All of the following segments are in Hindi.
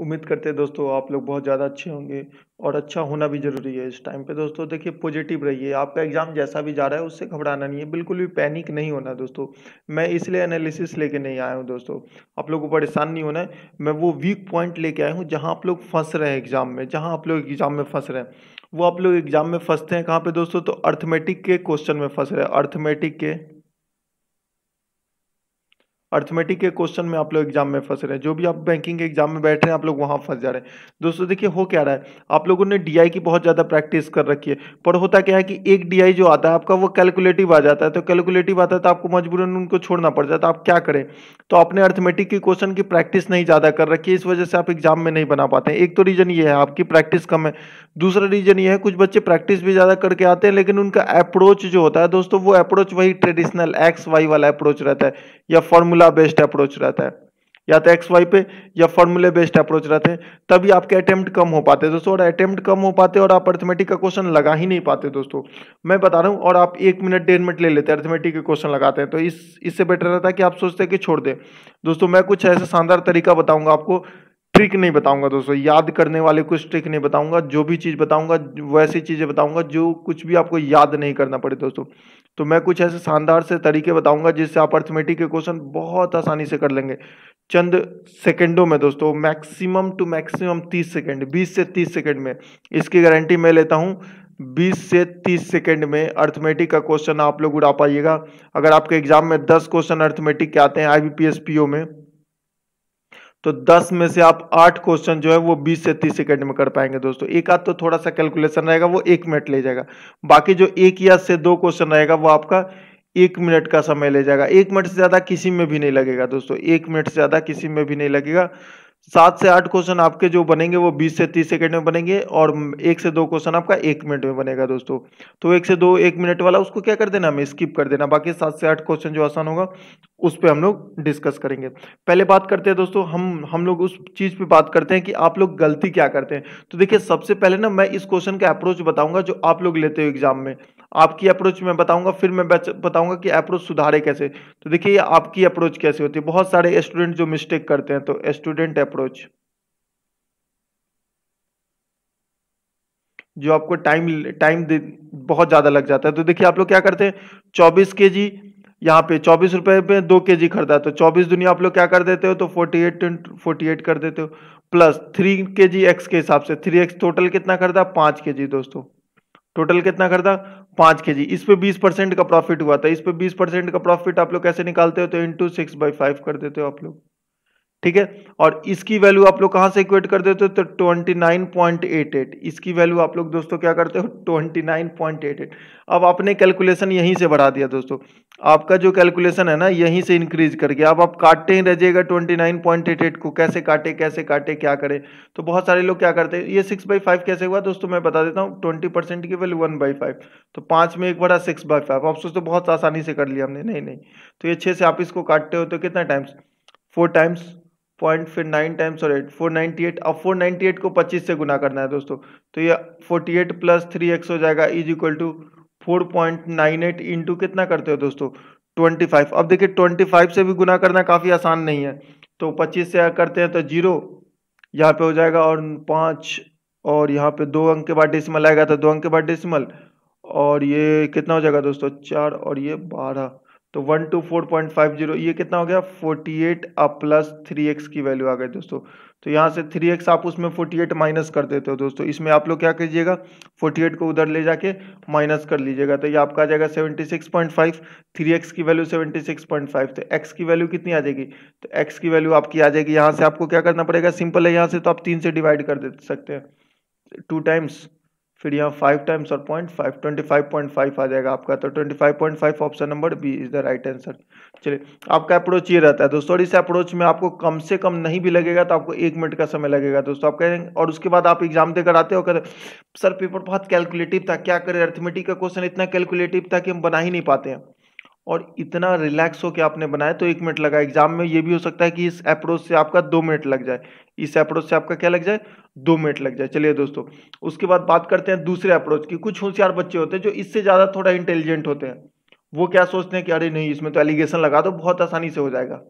उम्मीद करते हैं दोस्तों आप लोग बहुत ज़्यादा अच्छे होंगे और अच्छा होना भी ज़रूरी है इस टाइम पे दोस्तों देखिए पॉजिटिव रहिए आपका एग्ज़ाम जैसा भी जा रहा है उससे घबराना नहीं है बिल्कुल भी पैनिक नहीं होना दोस्तों मैं इसलिए एनालिसिस लेके नहीं आया हूँ दोस्तों आप लोग को परेशान नहीं होना है मैं वो वीक पॉइंट लेके आया हूँ जहाँ आप लोग फंस रहे हैं एग्ज़ाम में जहाँ आप लोग एग्ज़ाम में फंस रहे हैं वो आप लोग एग्ज़ाम में फंसते हैं कहाँ पर दोस्तों तो अर्थमेटिक के क्वेश्चन में फंस रहे हैं अर्थमेटिक के अर्थमेटिक के क्वेश्चन में आप लोग एग्जाम में फंस रहे हैं जो भी आप बैंकिंग के एग्जाम में बैठ रहे हैं आप लोग वहाँ फंस जा रहे हैं दोस्तों देखिए हो क्या रहा है आप लोगों ने डीआई की बहुत ज़्यादा प्रैक्टिस कर रखी है पर होता क्या है कि एक डीआई जो आता है आपका वो कैलकुलेटिव आ जाता है तो कैलकुलेटिव आता है तो आपको मजबूरन उनको छोड़ना पड़ जाता है आप क्या करें तो आपने अर्थमेटिक के क्वेश्चन की प्रैक्टिस नहीं ज़्यादा कर रखी है इस वजह से आप एग्जाम में नहीं बना पाते एक तो रीज़न ये है आपकी प्रैक्टिस कम है दूसरा रीज़न ये है कुछ बच्चे प्रैक्टिस भी ज़्यादा करके आते हैं लेकिन उनका अप्रोच जो होता है दोस्तों वो अप्रोच वही ट्रेडिशनल एक्स वाई वाला अप्रोच रहता है या फॉर्मूला फॉर्मूला बेस्ड अप्रोच रहता है या तो एक्स वाई पे या फॉर्मूले बेस्ड अप्रोच रहते हैं तभी आपके अटेम्प्ट कम हो पाते दोस्तों और अटेम्प्ट कम हो पाते और आप अर्थमेटिक का क्वेश्चन लगा ही नहीं पाते दोस्तों मैं बता रहा हूँ और आप एक मिनट डेढ़ मिनट ले लेते हैं अर्थमेटिक के क्वेश्चन लगाते हैं तो इस इससे बेटर रहता है कि आप सोचते हैं कि छोड़ दें दोस्तों मैं कुछ ऐसा शानदार तरीका बताऊँगा आपको ट्रिक नहीं बताऊँगा दोस्तों याद करने वाले कुछ ट्रिक नहीं बताऊँगा जो भी चीज़ बताऊँगा वैसी चीज़ें बताऊँगा जो कुछ भी आपको याद नहीं करना पड़े दोस्तों तो मैं कुछ ऐसे शानदार से तरीके बताऊंगा जिससे आप अर्थमेटिक के क्वेश्चन बहुत आसानी से कर लेंगे चंद सेकंडों में दोस्तों मैक्सिमम टू मैक्सिमम 30 सेकंड 20 से 30 सेकंड में इसकी गारंटी मैं लेता हूं 20 से 30 सेकंड में अर्थमेटिक का क्वेश्चन आप लोग उड़ा पाइएगा अगर आपके एग्जाम में 10 क्वेश्चन अर्थमेटिक के आते हैं आई बी में तो 10 में से आप 8 क्वेश्चन जो है वो 20 से 30 सेकंड में कर पाएंगे दोस्तों एक आध तो थोड़ा सा कैलकुलेशन रहेगा वो एक मिनट ले जाएगा बाकी जो एक या से दो क्वेश्चन रहेगा वो आपका एक मिनट का समय ले जाएगा एक मिनट से ज़्यादा किसी में भी नहीं लगेगा दोस्तों एक मिनट से ज़्यादा किसी में भी नहीं लगेगा सात से आठ क्वेश्चन आपके जो बनेंगे वो बीस से तीस सेकंड में बनेंगे और एक से दो क्वेश्चन आपका एक मिनट में बनेगा दोस्तों तो एक से दो एक मिनट वाला उसको क्या कर देना हमें स्किप कर देना बाकी सात से आठ क्वेश्चन जो आसान होगा उस पर हम लोग डिस्कस करेंगे पहले बात करते हैं दोस्तों हम हम लोग उस चीज़ पे बात करते हैं कि आप लोग गलती क्या करते हैं तो देखिए सबसे पहले ना मैं इस क्वेश्चन का अप्रोच बताऊंगा जो आप लोग लेते हो एग्जाम में आपकी अप्रोच मैं बताऊंगा फिर मैं बताऊंगा कि अप्रोच सुधारे कैसे तो देखिए आपकी अप्रोच कैसे होती है बहुत सारे स्टूडेंट जो मिस्टेक करते हैं तो स्टूडेंट अप्रोच जो आपको टाइम टाइम बहुत ज़्यादा लग जाता है तो देखिए आप लोग क्या करते हैं चौबीस के जी यहाँ पे चौबीस रुपए में दो के जी खरीदा तो चौबीस दुनिया आप लोग क्या कर देते हो तो फोर्टी एट फोर्टी एट कर देते हो प्लस थ्री के जी एक्स के हिसाब से थ्री एक्स टोटल कितना खरीदा पाँच के जी दोस्तों टोटल कितना खरीदा पाँच के जी इस पर बीस परसेंट का प्रॉफिट हुआ था इस पर बीस परसेंट का प्रॉफिट आप लोग कैसे निकालते हो तो इंटू सिक्स बाई फाइव कर देते हो आप लोग ठीक है और इसकी वैल्यू आप लोग कहाँ से इक्वेट कर देते हो तो twenty nine point eight eight इसकी वैल्यू आप लोग दोस्तों क्या करते हो twenty nine point eight eight अब आपने कैलकुलेशन यहीं से बढ़ा दिया दोस्तों आपका जो कैलकुलेशन है ना यहीं से इंक्रीज करके अब आप काटते ही रह twenty nine point eight eight को कैसे काटे कैसे काटे क्या करें तो बहुत सारे लोग क्या करते हैं ये सिक्स बाई फाइव कैसे हुआ दोस्तों मैं बता देता हूँ ट्वेंटी परसेंट की वैल्यू वन बाई फाइव तो पाँच में एक बड़ा सिक्स बाई फाइव आप सोचते बहुत आसानी से कर लिया हमने नहीं नहीं तो ये छः से आप इसको काटते हो तो कितना टाइम्स फोर टाइम्स पॉइंट फिर नाइन टाइम्स और एट फोर नाइन्टी एट अब फोर नाइन्टी एट को पच्चीस से गुना करना है दोस्तों तो ये forty eight plus three x हो जाएगा is equal to four point nine eight into कितना करते हो दोस्तों ट्वेंटी फाइव अब देखिए ट्वेंटी फाइव से भी गुना करना काफ़ी आसान नहीं है तो पच्चीस से करते हैं तो जीरो यहाँ पे हो जाएगा और पाँच और यहाँ पे दो अंक के बाद डिसमल आएगा तो दो अंक के बाद डिसमल और ये कितना हो जाएगा दोस्तों चार और ये बारह तो one two four point five zero ये कितना हो गया फोर्टी एट अब प्लस थ्री एक्स की वैल्यू आ गई दोस्तों तो यहाँ से थ्री एक्स आप उसमें फोर्टी एट माइनस कर देते हो दोस्तों इसमें आप लोग क्या कीजिएगा फोर्टी एट को उधर ले जाके माइनस कर लीजिएगा तो ये आपका आ जाएगा seventy six point five three X की value seventy six point five तो एक्स की वैल्यू कितनी आ जाएगी तो एक्स की वैल्यू आपकी आ जाएगी यहाँ से आपको क्या करना पड़ेगा सिंपल है यहाँ से तो आप तीन से डिवाइड कर दे सकते हैं टू टाइम्स फिर यहाँ फाइव टाइम्स और point five twenty five point five आ जाएगा आपका तो twenty five point five option number B is the right answer चलिए आपका अप्रोच ये रहता है दोस्तों और इस अप्रोच में आपको कम से कम नहीं भी लगेगा तो आपको एक मिनट का समय लगेगा दोस्तों आप कहेंगे और उसके बाद आप एग्जाम देकर आते हो कहते सर पेपर बहुत कैलकुलेटिव था क्या करें अर्थमेटिक का क्वेश्चन इतना कैलकुलेटिव था कि हम बना ही नहीं पाते हैं और इतना रिलैक्स हो के आपने बनाया तो एक मिनट लगा एग्जाम में ये भी हो सकता है कि इस अप्रोच से आपका दो मिनट लग जाए इस अप्रोच से आपका क्या लग जाए दो मिनट लग जाए चलिए दोस्तों उसके बाद बात करते हैं दूसरे अप्रोच की कुछ होशियार बच्चे होते हैं जो इससे ज़्यादा थोड़ा इंटेलिजेंट होते हैं वो क्या सोचते हैं कि अरे नहीं इसमें तो एलिगेशन लगा दो बहुत आसानी से हो जाएगा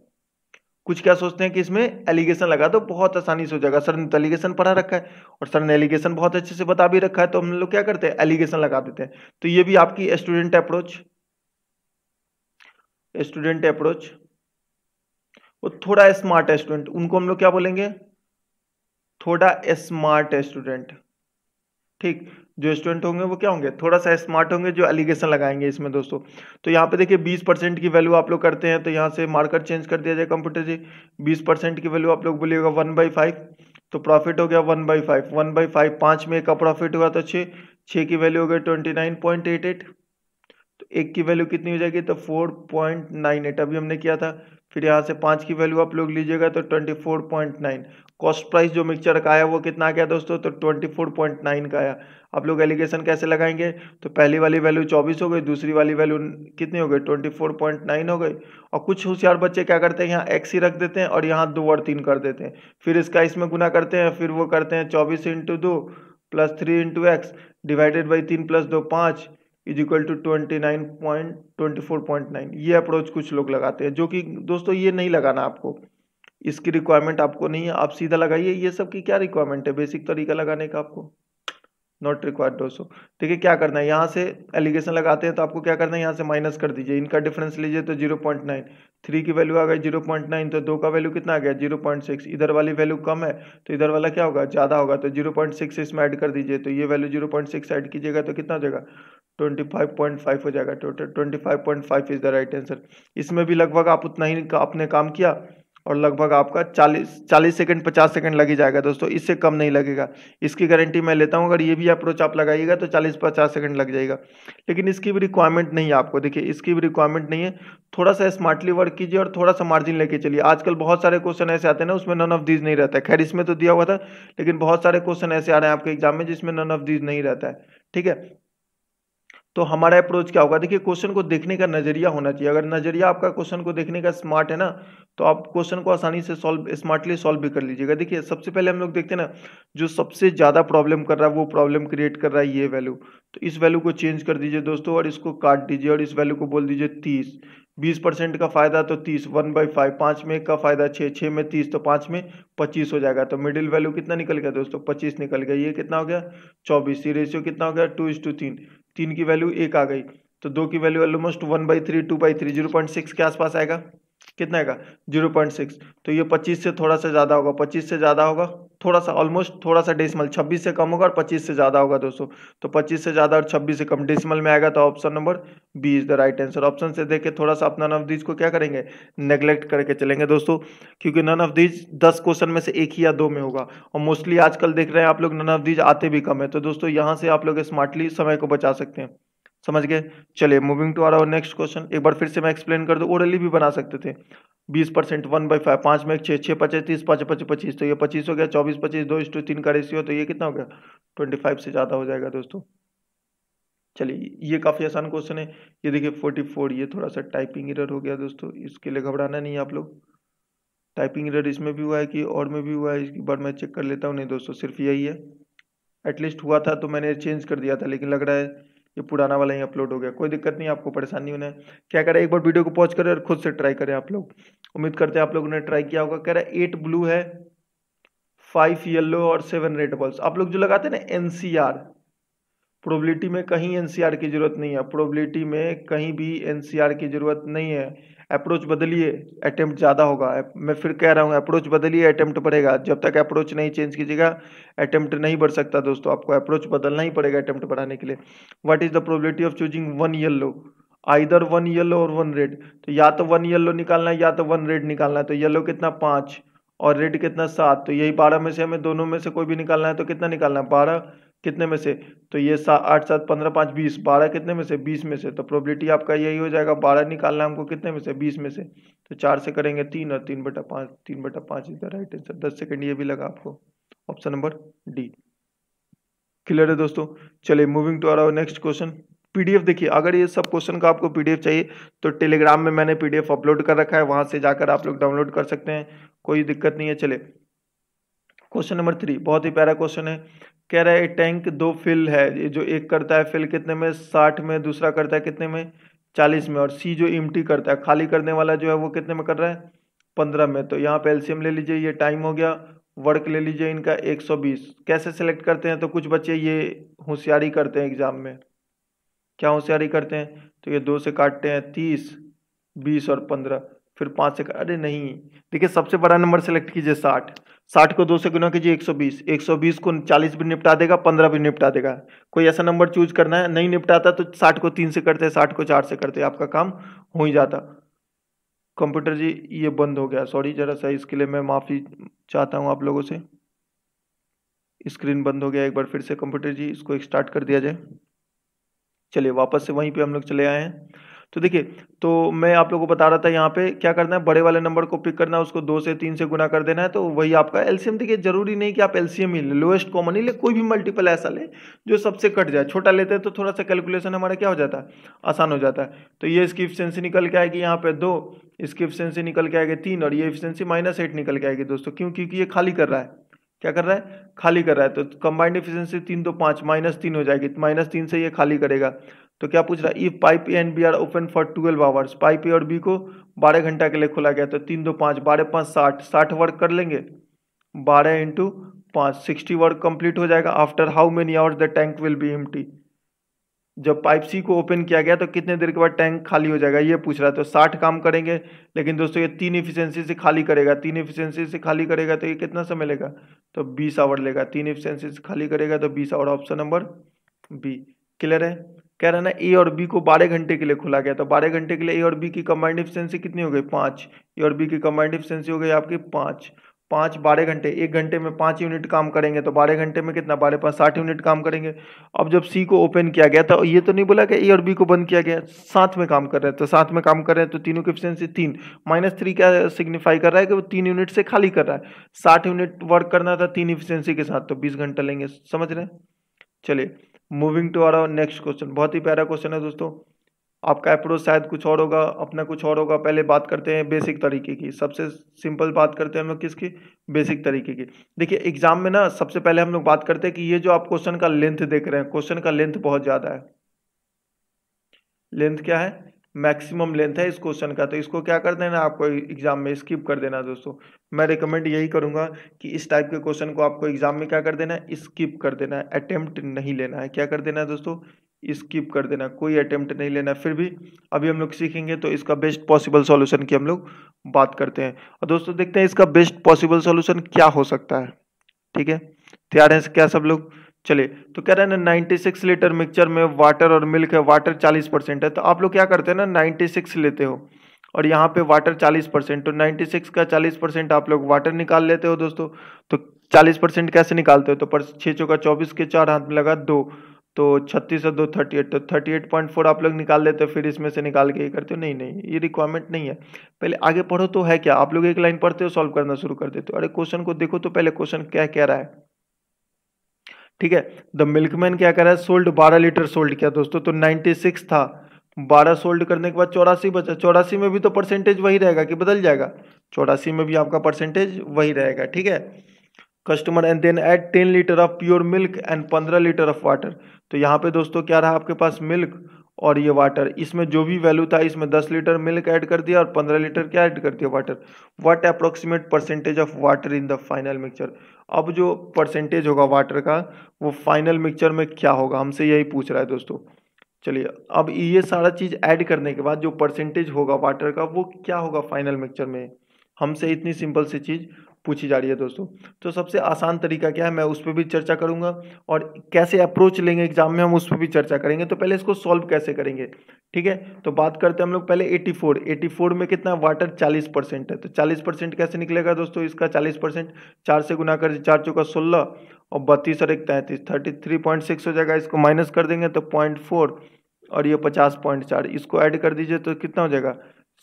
कुछ क्या सोचते हैं कि इसमें एलिगेशन लगा दो बहुत आसानी से हो जाएगा सर ने तो एलिगेशन पढ़ा रखा है और सर ने एलिगेशन बहुत अच्छे से बता भी रखा है तो हम लोग क्या करते हैं एलिगेशन लगा देते हैं तो ये भी आपकी स्टूडेंट अप्रोच स्टूडेंट अप्रोच वो थोड़ा स्मार्ट स्टूडेंट उनको हम लोग क्या बोलेंगे थोड़ा स्मार्ट स्टूडेंट ठीक जो स्टूडेंट होंगे वो क्या होंगे थोड़ा सा स्मार्ट होंगे जो एलिगेशन लगाएंगे इसमें दोस्तों तो यहाँ पे देखिए 20 परसेंट की वैल्यू आप लोग करते हैं तो यहाँ से मार्कर चेंज कर दिया जाए कंप्यूटर से 20 परसेंट की वैल्यू आप लोग बोलिएगा वन बाई फाइव तो प्रॉफिट हो गया one by five one by five पाँच में का प्रॉफिट हुआ तो छः छः की वैल्यू हो गई twenty nine point eight eight एक की वैल्यू कितनी हो जाएगी तो फोर पॉइंट नाइन एट अभी हमने किया था फिर यहाँ से पाँच की वैल्यू आप लोग लीजिएगा तो twenty four point nine cost price जो मिक्सचर का आया वो कितना आ गया दोस्तों तो ट्वेंटी फोर पॉइंट नाइन का आया आप लोग एलिगेशन कैसे लगाएंगे तो पहली वाली वैल्यू चौबीस हो गई दूसरी वाली वैल्यू कितनी हो गई ट्वेंटी फोर पॉइंट नाइन हो गई और कुछ होशियार बच्चे क्या करते हैं यहाँ एक्स ही रख देते हैं और यहाँ दो और तीन कर देते हैं फिर इसका इसमें गुना करते हैं फिर वो करते हैं चौबीस इंटू दो plus three into X divided by तीन प्लस दो पाँच is equal to twenty nine point twenty four point nine ये अप्रोच कुछ लोग लगाते हैं जो कि दोस्तों ये नहीं लगाना आपको इसकी रिक्वायरमेंट आपको नहीं है आप सीधा लगाइए ये सब की क्या रिक्वायरमेंट है बेसिक तरीका लगाने का आपको नॉट रिक्वायर्ड दोस्तों ठीक है क्या करना है यहाँ से एलिगेशन लगाते हैं तो आपको क्या करना है यहाँ से माइनस कर दीजिए इनका डिफरेंस लीजिए तो जीरो पॉइंट नाइन थ्री की वैल्यू आ गई जीरो पॉइंट नाइन तो दो का वैल्यू कितना आ गया जीरो पॉइंट सिक्स इधर वाली वैल्यू कम है तो इधर वाला क्या होगा ज़्यादा होगा तो जीरो पॉइंट सिक्स इसमें ऐड कर दीजिए तो ये value zero point six add कीजिएगा तो कितना हो ट्वेंटी फाइव पॉइंट फाइव हो जाएगा total twenty five point five is the right answer इसमें भी लगभग आप उतना ही आपने काम किया और लगभग आपका चालीस चालीस सेकेंड पचास सेकेंड लग ही जाएगा दोस्तों इससे कम नहीं लगेगा इसकी गारंटी मैं लेता हूँ अगर ये भी अप्रोच आप लगाइएगा तो चालीस पचास सेकेंड लग जाएगा लेकिन इसकी भी रिक्वायरमेंट नहीं है आपको देखिए इसकी भी रिक्वायरमेंट नहीं है थोड़ा सा स्मार्टली वर्क कीजिए और थोड़ा सा मार्जिन लेके चलिए आजकल बहुत सारे क्वेश्चन ऐसे आते हैं ना उसमें नन ऑफ दीज नहीं रहता है खैर इसमें तो दिया हुआ था लेकिन बहुत सारे क्वेश्चन ऐसे आ रहे हैं आपके एग्जाम में जिसमें नन ऑफ दीज नहीं रहता है ठीक है तो हमारा अप्रोच क्या होगा देखिए क्वेश्चन को देखने का नज़रिया होना चाहिए अगर नज़रिया आपका क्वेश्चन को देखने का स्मार्ट है ना तो आप क्वेश्चन को आसानी से सॉल्व स्मार्टली सॉल्व भी कर लीजिएगा देखिए सबसे पहले हम लोग देखते हैं ना जो सबसे ज़्यादा प्रॉब्लम कर रहा है वो प्रॉब्लम क्रिएट कर रहा है ये वैल्यू तो इस वैल्यू को चेंज कर दीजिए दोस्तों और इसको काट दीजिए और इस वैल्यू को बोल दीजिए तीस बीस परसेंट का फ़ायदा तो तीस वन बाई फाइव पाँच में का फ़ायदा छः छः में तीस तो पाँच में पच्चीस हो जाएगा तो मिडिल वैल्यू कितना निकल गया दोस्तों पच्चीस निकल गया ये कितना हो गया चौबीस ये रेशियो कितना हो गया टू इस टू तीन तीन की वैल्यू एक आ गई तो दो की value almost one by three two by three zero point six के आसपास आएगा कितना आएगा जीरो पॉइंट सिक्स तो ये पच्चीस से थोड़ा सा ज़्यादा होगा पच्चीस से ज़्यादा होगा थोड़ा सा ऑलमोस्ट थोड़ा सा डेसिमल 26 से कम होगा और 25 से ज़्यादा होगा दोस्तों तो 25 से ज़्यादा और 26 से कम डेसिमल में आएगा तो option number B is the right answer option से देख के थोड़ा सा अपना नन ऑफ दीज को क्या करेंगे नेग्लेक्ट करके चलेंगे दोस्तों क्योंकि नन ऑफ दीज दस क्वेश्चन में से एक ही या दो में होगा और मोस्टली आजकल देख रहे हैं आप लोग नन ऑफ दीज आते भी कम है तो दोस्तों यहाँ से आप लोग स्मार्टली समय को बचा सकते हैं समझ गए चलिए moving to our next question एक बार फिर से मैं एक्सप्लेन कर दूँ ओरली भी बना सकते थे बीस परसेंट वन बाई फाइव पाँच में एक छः छः पचास तीस पाँच पच्चीस पच्चीस तो ये पच्चीस हो गया चौबीस पच्चीस दो इस टू तीन का रेशियो तो ये कितना हो गया ट्वेंटी फाइव से ज़्यादा हो जाएगा दोस्तों चलिए ये काफ़ी आसान क्वेश्चन है ये देखिए फोर्टी फोर ये थोड़ा सा टाइपिंग एरर हो गया दोस्तों इसके लिए घबराना नहीं है आप लोग टाइपिंग इरर इसमें भी हुआ है कि और में भी हुआ है इसकी बार मैं चेक कर लेता हूँ नहीं दोस्तों सिर्फ यही है एटलीस्ट हुआ था तो मैंने चेंज कर दिया था लेकिन लग रहा है ये पुराना वाला ही अपलोड हो गया कोई दिक्कत नहीं आपको परेशानी होने क्या करें एक बार वीडियो को पॉज करें और खुद से ट्राई करें आप लोग उम्मीद करते हैं आप लोगों ने ट्राई किया होगा कह रहा है एट ब्लू है फाइव येलो और सेवन रेड बॉल्स आप लोग जो लगाते हैं ना एनसीआर प्रोबेबिलिटी में कहीं एनसीआर की जरूरत नहीं है प्रोबेबिलिटी में कहीं भी एनसीआर की जरूरत नहीं है अप्रोच बदलिए अटैम्प्ट ज़्यादा होगा मैं फिर कह रहा हूँ अप्रोच बदलिए अटैम्प्ट बढ़ेगा जब तक अप्रोच नहीं चेंज कीजिएगा अटैम्प्ट नहीं बढ़ सकता दोस्तों आपको अप्रोच बदलना ही पड़ेगा अटैम्प्ट बढ़ाने के लिए what is the probability of choosing one yellow either one yellow और वन रेड तो या तो वन येल्लो निकालना है या तो वन रेड निकालना है तो येलो कितना पाँच और रेड कितना सात तो यही बारह में से हमें दोनों में से कोई भी निकालना है तो कितना निकालना है बारह कितने में से तो ये सात आठ सात पंद्रह पाँच बीस बारह कितने में से बीस में से तो प्रोबेबिलिटी आपका यही हो जाएगा बारह निकालना हमको कितने में से बीस में से तो चार से करेंगे तीन और तीन बटा पाँच तीन बटा पाँच इज द राइट आंसर दस सेकेंड ये भी लगा आपको ऑप्शन नंबर डी क्लियर है दोस्तों चलिए moving to our next question PDF देखिए अगर ये सब क्वेश्चन का आपको पीडीएफ चाहिए तो टेलीग्राम में मैंने पीडीएफ अपलोड कर रखा है वहां से जाकर आप लोग डाउनलोड कर सकते हैं कोई दिक्कत नहीं है चले क्वेश्चन नंबर थ्री बहुत ही प्यारा क्वेश्चन है कह रहा है टैंक दो फिल है ये जो एक करता है फिल कितने में साठ में दूसरा करता है कितने में चालीस में और सी जो एम करता है खाली करने वाला जो है वो कितने में कर रहा है पंद्रह में तो यहाँ पे एलसीएम ले लीजिए ये टाइम हो गया वर्क ले लीजिए इनका एक सौ बीस कैसे सेलेक्ट करते हैं तो कुछ बच्चे ये होशियारी करते हैं एग्ज़ाम में क्या होशियारी करते हैं तो ये दो से काटते हैं तीस बीस और पंद्रह फिर पाँच से अरे नहीं देखिए सबसे बड़ा नंबर सेलेक्ट कीजिए साठ साठ को दो से गुना कीजिए एक सौ बीस एक सौ बीस को चालीस भी निपटा देगा पंद्रह भी निपटा देगा कोई ऐसा नंबर चूज करना है नहीं निपटाता तो साठ को तीन से करते साठ को चार से करते आपका काम हो ही जाता कंप्यूटर जी ये बंद हो गया सॉरी ज़रा सा इसके लिए मैं माफ़ी चाहता हूँ आप लोगों से स्क्रीन बंद हो गया एक बार फिर से कंप्यूटर जी इसको स्टार्ट कर दिया जाए चलिए वापस से वहीं पे हम लोग चले आए हैं तो देखिए तो मैं आप लोगों को बता रहा था यहाँ पे क्या करना है बड़े वाले नंबर को पिक करना है उसको दो से तीन से गुना कर देना है तो वही आपका एलसीएम देखिए जरूरी नहीं कि आप एलसीएम ही लें लोएस्ट कॉमन ही ले कोई भी मल्टीपल ऐसा ले जो सबसे कट जाए छोटा लेते हैं तो थोड़ा सा कैलकुलेशन हमारा क्या हो जाता है आसान हो जाता है तो ये इसकी इफिशेंसी निकल के आएगी यहाँ पे दो इसकी इफिशेंसी निकल के आएगी तीन और ये इफिशेंसी माइनस एट निकल के आएगी दोस्तों क्यों क्योंकि ये खाली कर रहा है क्या कर रहा है खाली कर रहा है तो कंबाइंड इफिशियंसी तीन दो पाँच माइनस तीन हो जाएगी माइनस तीन से ये खाली करेगा तो क्या पूछ रहा है if pipe A and B are open for twelve hours pipe A और बी को बारह घंटा के लिए खोला गया तो तीन दो पाँच बारह पाँच साठ साठ वर्क कर लेंगे बारह इंटू पाँच सिक्सटी वर्क कंप्लीट हो जाएगा after how many hours the tank will be एम जब पाइप सी को ओपन किया गया तो कितने देर के बाद टैंक खाली हो जाएगा ये पूछ रहा है तो साठ काम करेंगे लेकिन दोस्तों ये तीन इफिशियंसी से खाली करेगा तीन इफिशियंसी से खाली करेगा तो ये कितना समय लेगा तो बीस आवर लेगा तीन इफिशियंसी से खाली करेगा तो बीस hour option number B clear है कह रहा है ना ए और बी को बारह घंटे के लिए खोला गया तो बारह घंटे के लिए ए और बी की कंबाइंड एफिशिएंसी कितनी हो गई पाँच ए और बी की कंबाइंड एफिशिएंसी हो गई आपकी पाँच पाँच बारह घंटे एक घंटे में पाँच यूनिट काम करेंगे तो बारह घंटे में कितना बारह पाँच साठ यूनिट काम करेंगे अब जब सी को ओपन किया गया तो ये तो नहीं बोला कि ए और बी को बंद किया गया साथ में काम कर रहे हैं तो साथ में काम कर रहे हैं तो तीनों की एफिशिएंसी तीन माइनस थ्री क्या सिग्निफाई कर रहा है कि वो तीन यूनिट से खाली कर रहा है साठ यूनिट वर्क करना था तीन इफिशियंसी के साथ तो बीस घंटा लेंगे समझ रहे हैं चलिए moving to our next question बहुत ही प्यारा क्वेश्चन है दोस्तों आपका अप्रोच शायद कुछ और होगा अपना कुछ और होगा पहले बात करते हैं बेसिक तरीके की सबसे सिंपल बात करते हैं हम लोग किसकी बेसिक तरीके की देखिए एग्जाम में ना सबसे पहले हम लोग बात करते हैं कि ये जो आप क्वेश्चन का लेंथ देख रहे हैं क्वेश्चन का लेंथ बहुत ज़्यादा है लेंथ क्या है मैक्सिमम लेंथ है इस क्वेश्चन का तो इसको क्या कर देना आपको एग्जाम में स्किप कर देना दोस्तों मैं रिकमेंड यही करूंगा कि इस टाइप के क्वेश्चन को आपको एग्जाम में क्या कर देना है स्किप कर देना है अटेम्प्ट नहीं लेना है क्या कर देना है दोस्तों स्किप कर देना कोई अटेम्प्ट नहीं लेना फिर भी अभी हम लोग सीखेंगे तो इसका बेस्ट पॉसिबल सॉल्यूशन की हम लोग बात करते हैं और दोस्तों देखते हैं इसका बेस्ट पॉसिबल सॉल्यूशन क्या हो सकता है ठीक है तैयार हैं क्या सब लोग चलिए तो कह रहे हैं ना 96 लीटर मिक्सचर में वाटर और मिल्क है वाटर 40 परसेंट है तो आप लोग क्या करते हैं ना 96 लेते हो और यहाँ पे वाटर 40 परसेंट तो 96 का 40 परसेंट आप लोग वाटर निकाल लेते हो दोस्तों तो 40 परसेंट कैसे निकालते हो तो पर छः चौका चौबीस के चार हाथ में लगा दो तो छत्तीस और दो थर्टी एट तो थर्टी एट पॉइंट फोर आप लोग निकाल लेते हो फिर इसमें से निकाल के ये करते हो नहीं नहीं ये रिक्वायरमेंट नहीं है पहले आगे पढ़ो तो है क्या आप लोग एक लाइन पढ़ते हो सॉल्व करना शुरू कर देते हो अरे क्वेश्चन को देखो तो पहले क्वेश्चन क्या कह रहा है ठीक है द मिल्कमैन क्या करा है सोल्ड बारह लीटर सोल्ड किया दोस्तों तो नाइन्टी सिक्स था बारह सोल्ड करने के बाद चौरासी बचा चौरासी में भी तो परसेंटेज वही रहेगा कि बदल जाएगा चौरासी में भी आपका परसेंटेज वही रहेगा ठीक है customer and then add ten litre of pure milk and पंद्रह लीटर ऑफ वाटर तो यहाँ पे दोस्तों क्या रहा आपके पास मिल्क और ये वाटर इसमें जो भी वैल्यू था इसमें 10 लीटर मिल्क ऐड कर दिया और 15 लीटर क्या ऐड कर दिया water what approximate percentage of water in the final mixture अब जो परसेंटेज होगा वाटर का वो फाइनल मिक्सचर में क्या होगा हमसे यही पूछ रहा है दोस्तों चलिए अब ये सारा चीज़ ऐड करने के बाद जो परसेंटेज होगा वाटर का वो क्या होगा फाइनल मिक्सचर में हमसे इतनी सिंपल सी चीज़ पूछी जा रही है दोस्तों तो सबसे आसान तरीका क्या है मैं उस पर भी चर्चा करूंगा और कैसे अप्रोच लेंगे एग्जाम में हम उस पर भी चर्चा करेंगे तो पहले इसको सॉल्व कैसे करेंगे ठीक है तो बात करते हैं हम लोग पहले 84 84 में कितना वाटर 40 परसेंट है तो 40 परसेंट कैसे निकलेगा दोस्तों इसका 40 परसेंट चार से गुना कर चार चौका सोलह और बत्तीस और एक तैंतीस थर्टी थ्री पॉइंट सिक्स हो जाएगा इसको माइनस कर देंगे तो पॉइंट फोर और ये पचास पॉइंट चार इसको ऐड कर दीजिए तो कितना हो जाएगा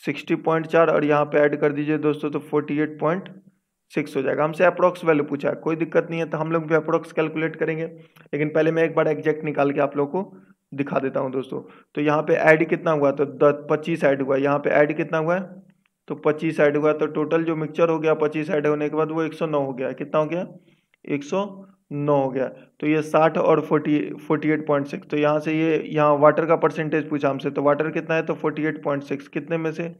सिक्सटी पॉइंट चार और यहाँ पे ऐड कर दीजिए दोस्तों तो फोर्टी एट पॉइंट सिक्स हो जाएगा हमसे अप्रोक्स वैल्यू पूछा है कोई दिक्कत नहीं है तो हम लोग भी अप्रोक्स कैलकुलेट करेंगे लेकिन पहले मैं एक बार एग्जैक्ट निकाल के आप लोग को दिखा देता हूँ दोस्तों तो यहाँ पे ऐड कितना हुआ तो दस पच्चीस ऐड हुआ यहाँ पे ऐड कितना हुआ है तो पच्चीस ऐड हुआ तो टोटल जो मिक्सचर हो गया पच्चीस ऐड होने के बाद वो एक सौ नौ हो गया कितना हो गया एक सौ नौ हो गया तो ये साठ और forty forty eight point six तो यहाँ से ये यहाँ वाटर का परसेंटेज पूछा हमसे तो वाटर कितना है तो फोर्टी एट पॉइंट सिक्स कितने में से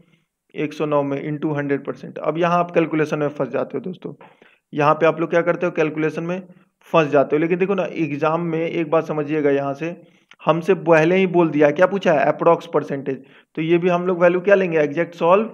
109 में इंटू हंड्रेड परसेंट अब यहाँ आप कैलकुलेशन में फंस जाते हो दोस्तों यहाँ पे आप लोग क्या करते हो कैलकुलेशन में फंस जाते हो लेकिन देखो ना एग्जाम में एक बात समझिएगा यहाँ से हमसे पहले ही बोल दिया क्या पूछा है अप्रॉक्स परसेंटेज तो ये भी हम लोग वैल्यू क्या लेंगे एग्जैक्ट सॉल्व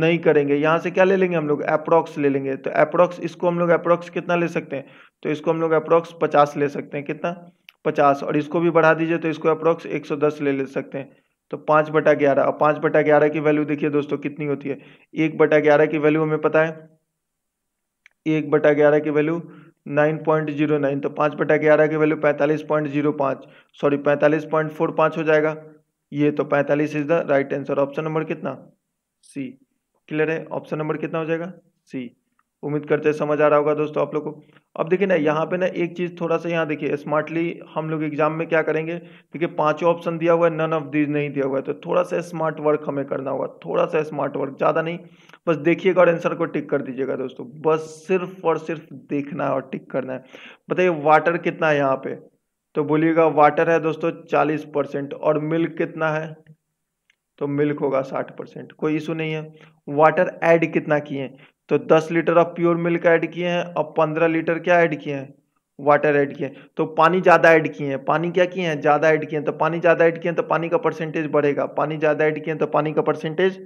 नहीं करेंगे यहाँ से क्या ले लेंगे हम लोग अप्रॉक्स ले लेंगे तो अप्रॉक्स इसको हम लोग अप्रॉक्स कितना ले सकते हैं तो इसको हम लोग अप्रॉक्स पचास ले सकते हैं कितना पचास और इसको भी बढ़ा दीजिए तो इसको अप्रॉक्स एक सौ दस ले ले सकते हैं तो पाँच बटा ग्यारह अब पाँच बटा ग्यारह की वैल्यू देखिए दोस्तों कितनी होती है एक बटा ग्यारह की वैल्यू हमें पता है एक बटा ग्यारह की value nine point zero nine तो पाँच बटा ग्यारह की वैल्यू पैंतालीस पॉइंट जीरो पाँच सॉरी पैंतालीस पॉइंट फोर पाँच हो जाएगा ये तो पैंतालीस is the right answer option number कितना सी क्लियर है ऑप्शन नंबर कितना हो जाएगा सी उम्मीद करते हैं समझ आ रहा होगा दोस्तों आप लोग को अब देखिए ना यहाँ पे ना एक चीज़ थोड़ा सा यहाँ देखिए स्मार्टली हम लोग एग्जाम में क्या करेंगे देखिए पांचों ऑप्शन दिया हुआ है नन ऑफ दीज नहीं दिया हुआ है तो थोड़ा सा स्मार्ट वर्क हमें करना होगा थोड़ा सा स्मार्ट वर्क ज़्यादा नहीं बस देखिएगा और आंसर को टिक कर दीजिएगा दोस्तों बस सिर्फ और सिर्फ देखना है और टिक करना है बताइए वाटर कितना है यहाँ पे तो बोलिएगा वाटर है दोस्तों चालीस परसेंट और मिल्क कितना है तो मिल्क होगा साठ परसेंट कोई इशू नहीं है वाटर ऐड कितना किए तो 10 litre of pure milk add किए हैं और 15 लीटर क्या ऐड किए हैं वाटर ऐड किए तो पानी ज़्यादा ऐड किए हैं पानी क्या किए हैं ज़्यादा ऐड किए हैं तो पानी ज़्यादा ऐड किए हैं तो पानी का परसेंटेज बढ़ेगा पानी ज़्यादा ऐड किए हैं तो पानी का परसेंटेज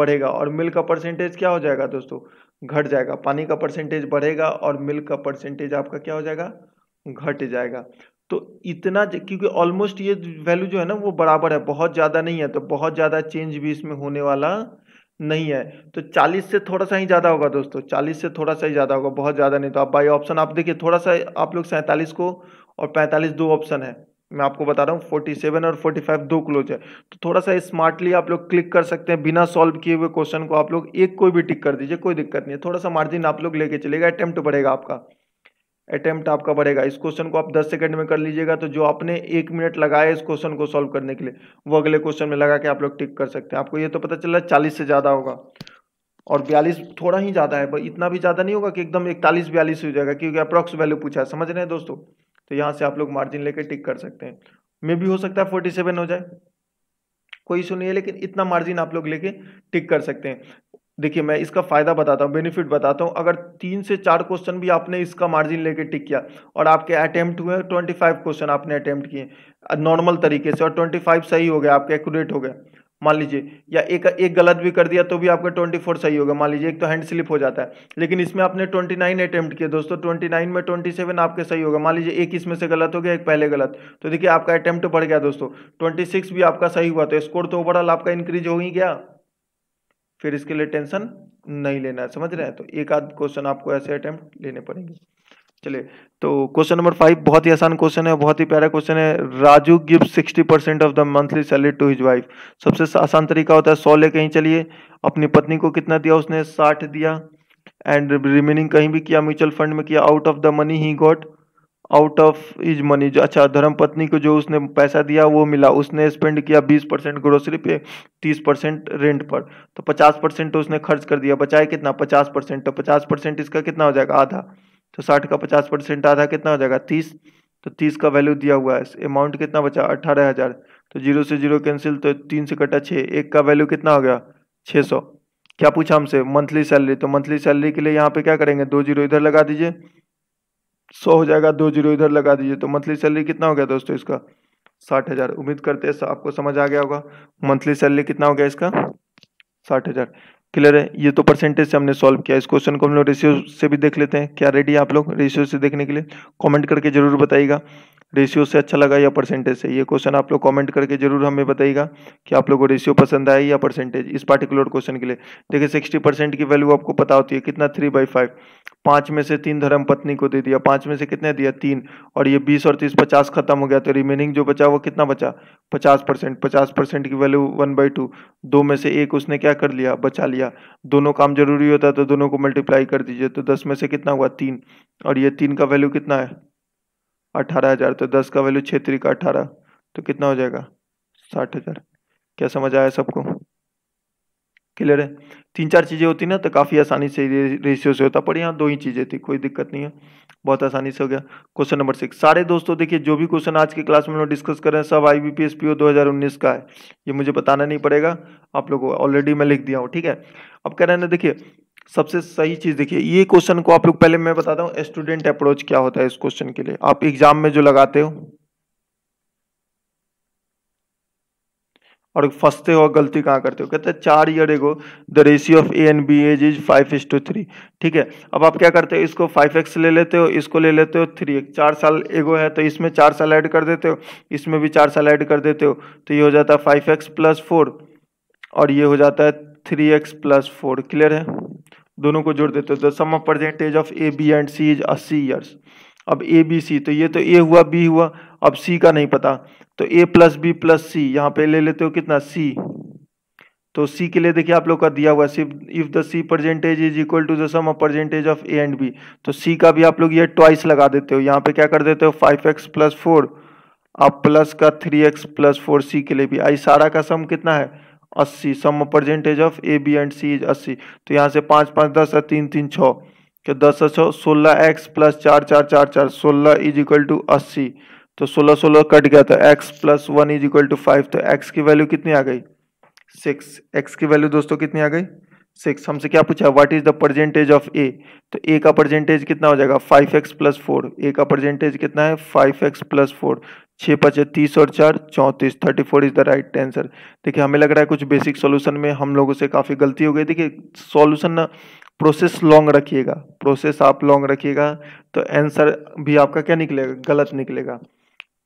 बढ़ेगा और मिल्क का परसेंटेज क्या हो जाएगा दोस्तों घट जाएगा पानी का परसेंटेज बढ़ेगा और मिल्क का परसेंटेज आपका क्या हो जाएगा घट जाएगा तो इतना क्योंकि ऑलमोस्ट ये वैल्यू जो है ना वो बराबर है बहुत ज़्यादा नहीं है तो बहुत ज़्यादा चेंज भी इसमें होने वाला नहीं है तो 40 से थोड़ा सा ही ज़्यादा होगा दोस्तों 40 से थोड़ा सा ही ज़्यादा होगा बहुत ज़्यादा नहीं तो आप बाई ऑप्शन आप देखिए थोड़ा सा आप लोग सैंतालीस को और पैंतालीस दो ऑप्शन है मैं आपको बता रहा हूँ 47 और 45 दो क्लोज है तो थोड़ा सा स्मार्टली आप लोग क्लिक कर सकते हैं बिना सॉल्व किए हुए क्वेश्चन को आप लोग एक कोई भी टिक कर दीजिए कोई दिक्कत नहीं है थोड़ा सा मार्जिन आप लोग लेके चलेगा अटैम्प्ट बढ़ेगा आपका अटैम्प्ट आपका बढ़ेगा इस क्वेश्चन को आप 10 सेकंड में कर लीजिएगा तो जो आपने एक मिनट लगाया इस क्वेश्चन को सॉल्व करने के लिए वो अगले क्वेश्चन में लगा के आप लोग टिक कर सकते हैं आपको ये तो पता चल रहा है चालीस से ज़्यादा होगा और बयालीस थोड़ा ही ज़्यादा है इतना भी ज़्यादा नहीं होगा कि एकदम इकतालीस बयालीस हो जाएगा क्योंकि अप्रॉक्स वैल्यू पूछा है समझ रहे हैं दोस्तों तो यहाँ से आप लोग मार्जिन लेकर टिक कर सकते हैं मे भी हो सकता है फोर्टी हो जाए कोई इशू नहीं है लेकिन इतना मार्जिन आप लोग लेके टिक कर सकते हैं देखिए मैं इसका फ़ायदा बताता हूँ बेनिफिट बताता हूँ अगर तीन से चार क्वेश्चन भी आपने इसका मार्जिन लेके टिक किया और आपके अटैम्प्ट हुए ट्वेंटी फाइव क्वेश्चन आपने अटैम्प्ट किए नॉर्मल तरीके से और ट्वेंटी फाइव सही हो गया आपके एक्यूरेट हो गया मान लीजिए या एक एक गलत भी कर दिया तो भी आपका ट्वेंटी फोर सही होगा मान लीजिए एक तो हैंड स्लिप हो जाता है लेकिन इसमें आपने ट्वेंटी नाइन अटैम्प्ट किए दोस्तों ट्वेंटी नाइन में ट्वेंटी सेवन आपके सही होगा मान लीजिए एक इसमें से गलत हो गया एक पहले गलत तो देखिए आपका अटैम्प्ट बढ़ गया दोस्तों ट्वेंटी सिक्स भी आपका सही हुआ तो स्कोर तो ओवरऑल आपका इंक्रीज हो ही गया फिर इसके लिए टेंशन नहीं लेना है समझ रहे हैं तो एक आध क्वेश्चन आपको ऐसे अटेम्प्ट लेने पड़ेंगे चलिए तो क्वेश्चन नंबर फाइव बहुत ही आसान क्वेश्चन है बहुत ही प्यारा क्वेश्चन है Raju give sixty percent of the monthly salary to his wife सबसे आसान तरीका होता है सौ ले कहीं चलिए अपनी पत्नी को कितना दिया उसने साठ दिया एंड रिमेनिंग कहीं भी किया म्यूचुअल फंड में किया out of the money he got out of his money जो अच्छा धर्मपत्नी को जो उसने पैसा दिया वो मिला उसने स्पेंड किया बीस परसेंट ग्रोसरी पे तीस परसेंट रेंट पर तो पचास परसेंट तो उसने खर्च कर दिया बचाए कितना पचास परसेंट तो पचास परसेंट इसका कितना हो जाएगा आधा तो साठ का पचास परसेंट आधा कितना हो जाएगा तीस तो तीस का वैल्यू दिया हुआ है अमाउंट कितना बचा अट्ठारह हज़ार तो जीरो से जीरो कैंसिल तो तीन से कटा छः एक का वैल्यू कितना हो गया छः सौ क्या पूछा हमसे मंथली सैलरी तो मंथली सैलरी के लिए यहाँ पर क्या करेंगे दो जीरो इधर लगा दीजिए सौ हो जाएगा दो जीरो इधर लगा दीजिए तो मंथली सैलरी कितना हो गया दोस्तों इसका साठ हज़ार उम्मीद करते हैं आपको समझ आ गया होगा मंथली सैलरी कितना हो गया इसका साठ हज़ार क्लियर है ये तो परसेंटेज से हमने सॉल्व किया इस क्वेश्चन को हम लोग रेशियो से भी देख लेते हैं क्या रेडी है आप लोग रेशियो से देखने के लिए कॉमेंट करके जरूर बताइएगा रेशियो से अच्छा लगा या परसेंटेज से ये क्वेश्चन आप लोग कमेंट करके जरूर हमें बताइएगा कि आप लोगों को रेशियो पसंद आया या परसेंटेज इस पार्टिकुलर क्वेश्चन के लिए देखिए सिक्सटी परसेंट की वैल्यू आपको पता होती है कितना थ्री बाई फाइव पाँच में से तीन धर्म पत्नी को दे दिया पाँच में से कितने दिया तीन और ये बीस और तीस पचास खत्म हो गया तो रिमेनिंग जो बचा वो कितना बचा पचास परसेंट पचास परसेंट की वैल्यू वन बाई टू दो में से एक उसने क्या कर लिया बचा लिया दोनों काम जरूरी होता है तो दोनों को मल्टीप्लाई कर दीजिए तो दस में से कितना हुआ तीन और ये तीन का वैल्यू कितना है अठारह हजार तो दस का वैल्यू छेत्री का अठारह तो कितना हो जाएगा साठ हजार क्या समझ आया सबको क्लियर है तीन चार चीज़ें होती ना तो काफ़ी आसानी से रेशियो से होता पर यहाँ दो ही चीज़ें थी कोई दिक्कत नहीं है बहुत आसानी से हो गया क्वेश्चन नंबर सिक्स सारे दोस्तों देखिए जो भी क्वेश्चन आज के क्लास में लोग डिस्कस कर रहे हैं सब आई बी पी का है ये मुझे बताना नहीं पड़ेगा आप लोगों को ऑलरेडी मैं लिख दिया हूँ ठीक है अब कह रहे हैं ना देखिए सबसे सही चीज़ देखिए ये क्वेश्चन को आप लोग पहले मैं बताता हूँ स्टूडेंट अप्रोच क्या होता है इस क्वेश्चन के लिए आप एग्जाम में जो लगाते हो और फंसते हो गलती कहाँ करते हो कहते हैं चार year ago the ratio of A and B age is five is to three ठीक है अब आप क्या करते हो इसको फाइव एक्स ले लेते हो इसको ले लेते हो थ्री एक्स चार साल एगो है तो इसमें चार साल ऐड कर देते हो इसमें भी चार साल ऐड कर देते हो तो ये हो जाता है फाइव एक्स प्लस फोर और ये हो जाता है three x plus four clear है दोनों को जोड़ देते तो sum of percentage of A B and C is अस्सी ईयर्स अब ए बी सी तो ये तो ए हुआ बी हुआ अब सी का नहीं पता तो A plus B plus C यहाँ पे ले लेते हो कितना सी तो सी के लिए देखिए आप लोग का दिया हुआ सिर्फ if the C percentage is equal to the sum of percentage of A and B तो सी का भी आप लोग ये ट्वाइस लगा देते हो यहाँ पे क्या कर देते हो फाइव एक्स प्लस फोर अब प्लस का three x plus four C के लिए भी आई सारा का सम कितना है अस्सी sum percentage of A B and C is अस्सी तो यहाँ से पाँच पाँच दस और तीन तीन छः तो दस छः सोलह एक्स प्लस चार चार चार चार सोलह इज इक्वल टू अस्सी तो सोलह सोलह कट गया था x plus one is equal to five तो एक्स तो की वैल्यू कितनी आ गई सिक्स एक्स की वैल्यू दोस्तों कितनी आ गई सिक्स हमसे क्या पूछा what is the percentage of A तो ए का परसेंटेज कितना हो जाएगा five x plus four A का परसेंटेज कितना है फाइव एक्स प्लस फोर छः पचे तीस और चार चौंतीस thirty four is the right answer देखिए हमें लग रहा है कुछ बेसिक सॉल्यूशन में हम लोगों से काफ़ी गलती हो गई देखिए सॉल्यूशन ना प्रोसेस लॉन्ग रखिएगा प्रोसेस आप लॉन्ग रखिएगा तो आंसर भी आपका क्या निकलेगा गलत निकलेगा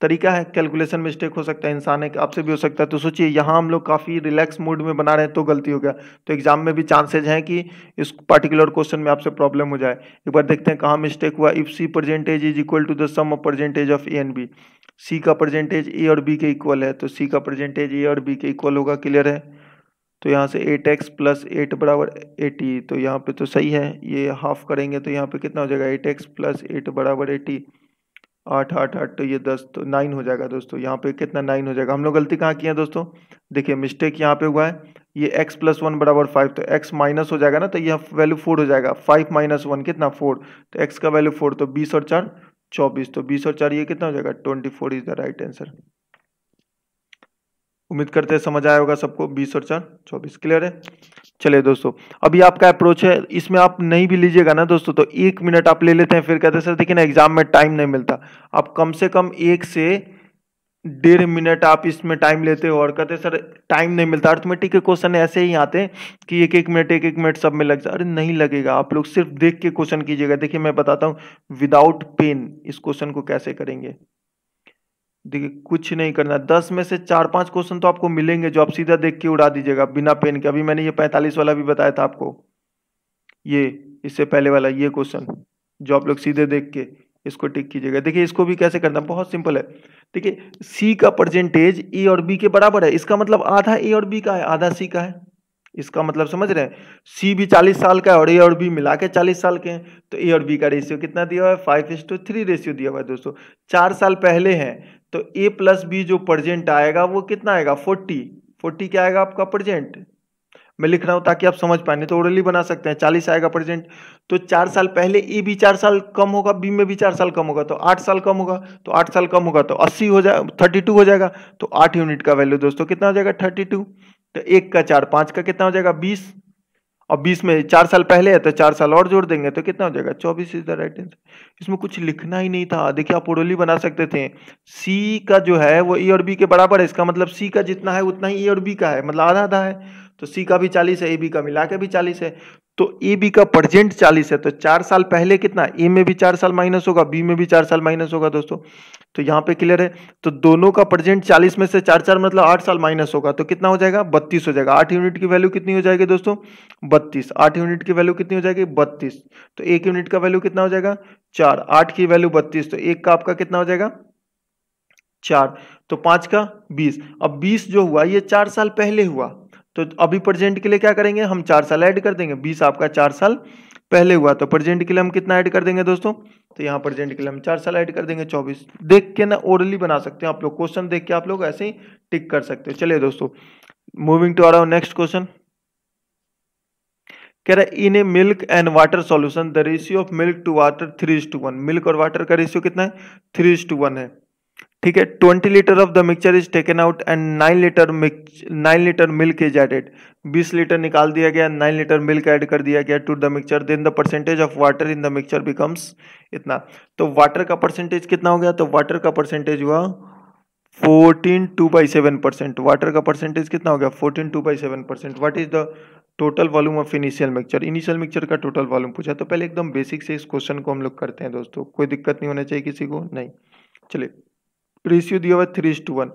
तरीका है कैलकुलेशन मिस्टेक हो सकता है इंसान है आपसे भी हो सकता है तो सोचिए यहाँ हम लोग काफ़ी रिलैक्स मूड में बना रहे हैं तो गलती हो गया तो एग्जाम में भी चांसेज हैं कि इस पार्टिकुलर क्वेश्चन में आपसे प्रॉब्लम हो जाए एक बार देखते हैं कहाँ मिस्टेक हुआ if C percentage is equal to the sum of percentage of A and B C का परसेंटेज ए और बी के इक्वल है तो सी का परसेंटेज ए और बी के इक्वल होगा क्लियर है तो यहाँ से एट एक्स प्लस एट बराबर एटी तो यहाँ पे तो सही है ये हाफ करेंगे तो यहाँ पे कितना हो जाएगा एट एक्स प्लस एट बराबर एटी आठ आठ आठ तो ये दस तो नाइन हो जाएगा दोस्तों यहाँ पे कितना नाइन हो जाएगा हम लोग गलती कहाँ की है दोस्तों देखिए मिस्टेक यहाँ पे हुआ है ये x प्लस वन बराबर फाइव तो x माइनस हो जाएगा ना तो यह वैल्यू फोर हो जाएगा फाइव माइनस वन कितना फोर तो x का वैल्यू फोर तो बीस और चार चौबीस तो बीस और चार ये कितना हो जाएगा twenty four is the right answer उम्मीद करते हैं समझ आया होगा सबको बीस और चार चौबीस क्लियर है चलिए दोस्तों अभी आपका अप्रोच है इसमें आप नहीं भी लीजिएगा ना दोस्तों तो एक मिनट आप ले लेते हैं फिर कहते हैं सर देखिए ना एग्जाम में टाइम नहीं मिलता आप कम से कम एक से डेढ़ मिनट आप इसमें टाइम लेते हो और कहते सर टाइम नहीं मिलता अर्थमेटिक के क्वेश्चन ऐसे ही आते हैं कि एक एक मिनट एक एक मिनट सब में लग जाए अरे नहीं लगेगा आप लोग सिर्फ देख के क्वेश्चन कीजिएगा देखिए मैं बताता हूँ विदाउट पेन इस क्वेश्चन को कैसे करेंगे देखिए कुछ नहीं करना है दस में से चार पांच क्वेश्चन तो आपको मिलेंगे जो आप सीधा देख के उड़ा दीजिएगा बिना पेन के अभी मैंने ये पैंतालीस वाला भी बताया था आपको ये इससे पहले वाला ये क्वेश्चन जो आप लोग सीधे देख के इसको टिक कीजिएगा देखिए इसको भी कैसे करना बहुत सिंपल है देखिए सी का परसेंटेज ए और बी के बराबर है इसका मतलब आधा ए और बी का है आधा सी का है इसका मतलब समझ रहे हैं सी भी चालीस साल का है और ए और बी मिला के चालीस साल के हैं तो ए और बी का रेशियो कितना दिया हुआ है फाइव इस टू थ्री रेशियो दिया हुआ है दोस्तों चार साल पहले हैं तो ए प्लस बी जो प्रजेंट आएगा वो कितना आएगा फोर्टी फोर्टी क्या आएगा आपका प्रजेंट मैं लिख रहा हूँ ताकि आप समझ पाए तो ओरली बना सकते हैं चालीस आएगा प्रेजेंट तो चार साल पहले ए भी चार साल कम होगा बी में भी चार साल कम होगा तो आठ साल कम होगा तो आठ साल कम होगा तो अस्सी हो जाए थर्टी टू हो जाएगा तो आठ यूनिट का वैल्यू दोस्तों कितना हो जाएगा थर्टी टू तो एक का चार पाँच का कितना हो जाएगा बीस और बीस में चार साल पहले है तो चार साल और जोड़ देंगे तो कितना हो जाएगा चौबीस इज द राइट आंसर इसमें कुछ लिखना ही नहीं था देखिए आप ओडोली बना सकते थे सी का जो है वो ए और बी के बराबर है इसका मतलब सी का जितना है उतना ही ए और बी का है मतलब आधा आधा है तो सी का भी चालीस है ए बी का मिला के भी चालीस है तो ए बी का प्रजेंट चालीस है तो चार साल पहले कितना ए में भी चार साल माइनस होगा बी में भी चार साल माइनस होगा दोस्तों तो यहाँ पे क्लियर है तो दोनों का प्रजेंट चालीस में से चार चार मतलब आठ साल माइनस होगा तो कितना हो जाएगा बत्तीस हो जाएगा आठ यूनिट की वैल्यू कितनी हो जाएगी दोस्तों बत्तीस आठ यूनिट की वैल्यू कितनी हो जाएगी बत्तीस तो एक यूनिट का वैल्यू कितना हो जाएगा चार आठ की वैल्यू बत्तीस तो एक का आपका कितना हो जाएगा चार तो पांच का बीस अब बीस जो हुआ ये चार साल पहले हुआ तो अभी प्रेजेंट के लिए क्या करेंगे हम चार साल ऐड कर देंगे बीस आपका चार साल पहले हुआ तो प्रेजेंट के लिए हम कितना ऐड कर देंगे दोस्तों तो यहाँ प्रेजेंट के लिए हम चार साल ऐड कर देंगे चौबीस देख के ना ओरली बना सकते हैं आप लोग क्वेश्चन देख के आप लोग ऐसे ही टिक कर सकते हो चलिए दोस्तों moving to our next question कह रहा है in a milk and water solution the ratio of milk to water three is to one milk और वाटर का रेशियो कितना है थ्री इज टू वन है ठीक है twenty litre of the mixture is taken out and nine litre nine litre milk is added बीस लीटर निकाल दिया गया नाइन लीटर मिल्क ऐड कर दिया गया to the mixture then the percentage of water in the mixture becomes इतना तो वाटर का परसेंटेज कितना हो गया तो वाटर का परसेंटेज हुआ fourteen two by seven percent water का परसेंटेज कितना हो गया fourteen two by seven percent what is the total volume of initial mixture initial mixture का टोटल वॉल्यूम पूछा तो पहले एकदम बेसिक से इस क्वेश्चन को हम लोग करते हैं दोस्तों कोई दिक्कत नहीं होना चाहिए किसी को नहीं चलिए रेशियो दिया हुआ है थ्री टू वन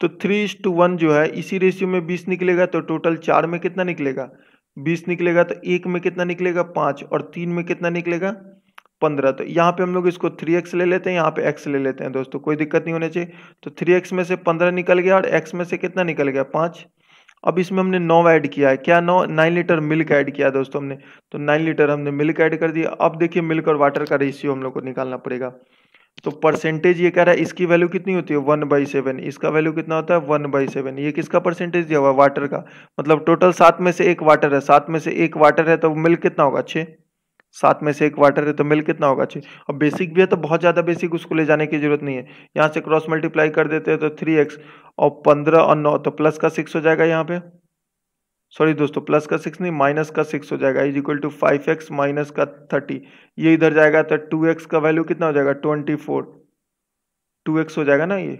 तो थ्री टू वन जो है इसी रेशियो में बीस निकलेगा तो टोटल चार में कितना निकलेगा बीस निकलेगा तो एक में कितना निकलेगा पाँच और तीन में कितना निकलेगा पंद्रह तो यहाँ पे हम लोग इसको थ्री एक्स ले लेते हैं यहाँ पे एक्स ले लेते हैं दोस्तों कोई दिक्कत नहीं होनी चाहिए तो थ्री एक्स में से पंद्रह निकल गया और एक्स में से कितना निकल गया पाँच अब इसमें हमने नौ ऐड किया है क्या नौ नाइन लीटर मिल्क ऐड किया है दोस्तों हमने तो नाइन लीटर हमने मिल्क ऐड कर दिया अब देखिए मिल्क और वाटर का रेशियो हम लोग को निकालना पड़ेगा तो परसेंटेज ये कह रहा है इसकी वैल्यू कितनी होती है वन बाई सेवन इसका वैल्यू कितना होता है वन बाई सेवन ये किसका परसेंटेज दिया हुआ है वाटर का मतलब टोटल सात में से एक वाटर है सात में से एक वाटर है तो मिल्क कितना होगा छः सात में से एक वाटर है तो मिल्क कितना होगा छः अब बेसिक भी है तो बहुत ज़्यादा बेसिक उसको ले जाने की जरूरत नहीं है यहाँ से क्रॉस मल्टीप्लाई कर देते हैं तो थ्री एक्स और पंद्रह और नौ तो प्लस का सिक्स हो जाएगा यहाँ पे सॉरी दोस्तों प्लस का सिक्स नहीं माइनस का सिक्स हो जाएगा is equal to five x minus का थर्टी ये इधर जाएगा तो टू एक्स का वैल्यू कितना हो जाएगा ट्वेंटी फोर टू एक्स हो जाएगा ना ये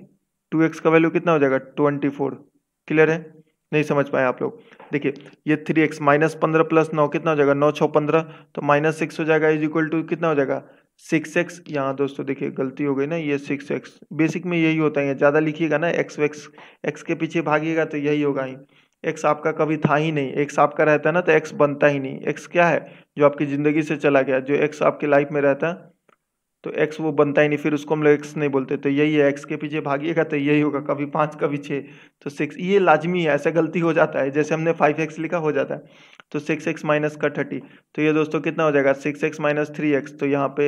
टू एक्स का वैल्यू कितना हो जाएगा ट्वेंटी फोर क्लियर है नहीं समझ पाए आप लोग देखिए ये थ्री एक्स माइनस पंद्रह प्लस नौ कितना हो जाएगा नौ छः पंद्रह तो माइनस सिक्स हो जाएगा इज इक्वल टू कितना हो जाएगा सिक्स एक्स यहाँ दोस्तों देखिए गलती हो गई ना ये सिक्स एक्स बेसिक में यही होता है ज़्यादा लिखिएगा ना एक्स वैक्स एक्स के पीछे भागिएगा तो यही होगा ही एक्स आपका कभी था ही नहीं एक्स आपका रहता है ना तो एक्स बनता ही नहीं एक्स क्या है जो आपकी ज़िंदगी से चला गया जो एक्स आपकी लाइफ में रहता है तो एक्स वो बनता ही नहीं फिर उसको हम लोग एक्स नहीं बोलते तो यही है एक्स के पीछे भागिएगा तो यही होगा कभी पाँच कभी छः तो सिक्स ये लाजमी है ऐसा गलती हो जाता है जैसे हमने फाइव एक्स लिखा हो जाता है तो सिक्स एक्स माइनस का थर्टी तो ये दोस्तों कितना हो जाएगा six x minus three x तो यहाँ पे